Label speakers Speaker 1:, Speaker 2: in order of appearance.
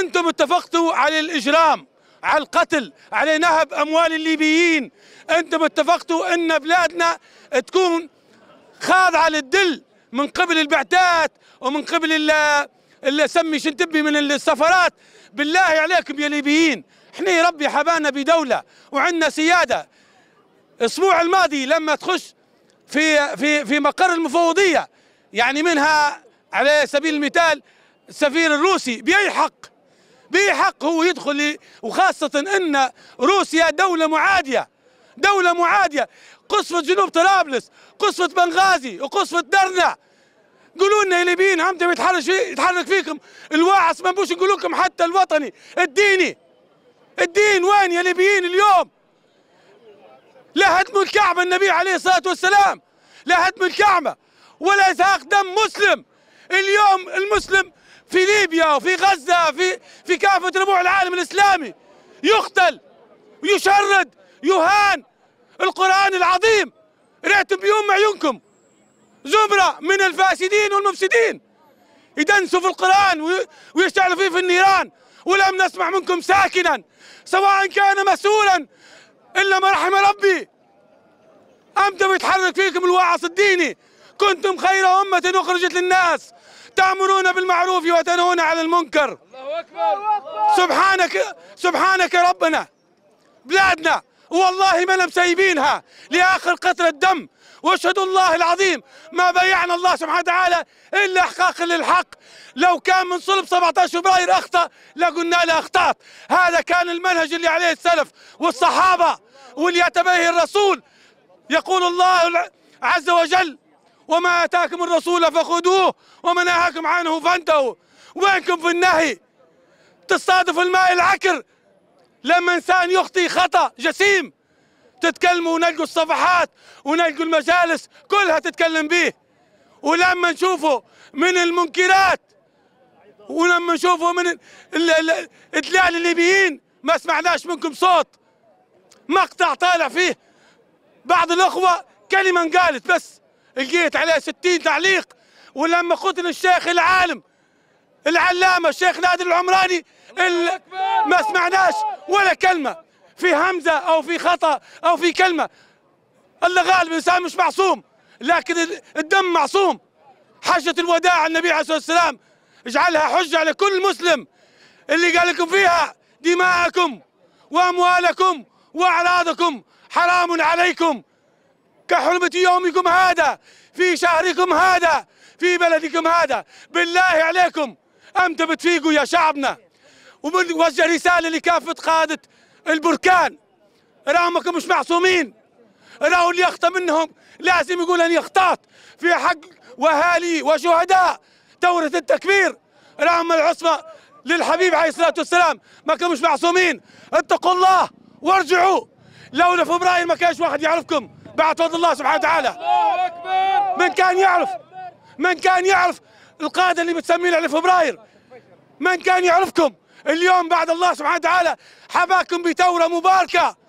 Speaker 1: انتم اتفقتوا على الاجرام على القتل على نهب اموال الليبيين انتم اتفقتوا ان بلادنا تكون خاضعه للدل من قبل البعثات ومن قبل اللي سمي شنتبي من السفرات بالله عليكم يا ليبيين احنا ربي حبانا بدوله وعندنا سياده الاسبوع الماضي لما تخش في في في مقر المفوضيه يعني منها على سبيل المثال السفير الروسي باي حق به حق هو يدخل وخاصة أن روسيا دولة معادية دولة معادية قصفة جنوب طرابلس قصفة بنغازي وقصفة درنا قولوا لنا الليبيين عمتى هم في يتحرك فيكم الواعص ما بوش نقول لكم حتى الوطني الديني الدين وين يا ليبيين اليوم لا هدموا الكعبة النبي عليه الصلاة والسلام لا هدموا الكعبة ولا إزهاق دم مسلم اليوم المسلم في ليبيا وفي غزة في في كافة ربوع العالم الإسلامي يقتل يشرد يهان القرآن العظيم رأيتم بيوم عيونكم زبرة من الفاسدين والمفسدين يدنسوا في القرآن ويشتعلوا فيه في النيران ولم نسمع منكم ساكنا سواء كان مسؤولا إلا ما رحم ربي أمتى بيتحرك فيكم الواعص الديني كنتم خير أمة أخرجت للناس تأمرون بالمعروف وتنهون عن المنكر الله أكبر سبحانك سبحانك يا ربنا بلادنا والله ما مسيبينها لآخر قطرة دم واشهد الله العظيم ما بيعنا الله سبحانه وتعالى الا احقاق للحق لو كان من صلب 17 فبراير اخطا لقلنا له اخطات هذا كان المنهج اللي عليه السلف والصحابه واللي يتبهي الرسول يقول الله عز وجل وما اتاكم الرسول فخذوه وما نهاكم عنه فانتهوا وينكم في النهي تصادف الماء العكر لما انسان يخطي خطا جسيم تتكلموا ونلقوا الصفحات ونلقوا المجالس كلها تتكلم به ولما نشوفه من المنكرات ولما نشوفه من ادلاء الليبيين ما سمعناش منكم صوت مقطع طالع فيه بعض الاخوه كلمه قالت بس لقيت عليه 60 تعليق ولما قلت للشيخ العالم العلامه الشيخ نادر العمراني ما سمعناش ولا كلمه في همزه او في خطا او في كلمه الله غالب الانسان مش معصوم لكن الدم معصوم حجه الوداع النبي عليه الصلاه والسلام اجعلها حجه على كل مسلم اللي قال لكم فيها دماءكم واموالكم واعراضكم حرام عليكم كحرمة يومكم هذا في شهركم هذا في بلدكم هذا بالله عليكم أمتى بتفيقوا يا شعبنا وبنوجه رسالة لكافة قادة البركان رامكم مش معصومين راهو اللي يخطى منهم لازم يقول أن يختاط في حق وهالي وشهداء دورة التكبير راهم العصمة للحبيب عليه الصلاة والسلام ما كانوش معصومين اتقوا الله وارجعوا لولا فبراير ما كانش واحد يعرفكم بعد فضل الله سبحانه وتعالى من كان يعرف من كان يعرف القاده اللي بتسمينا على فبراير من كان يعرفكم اليوم بعد الله سبحانه وتعالى حباكم بثوره مباركه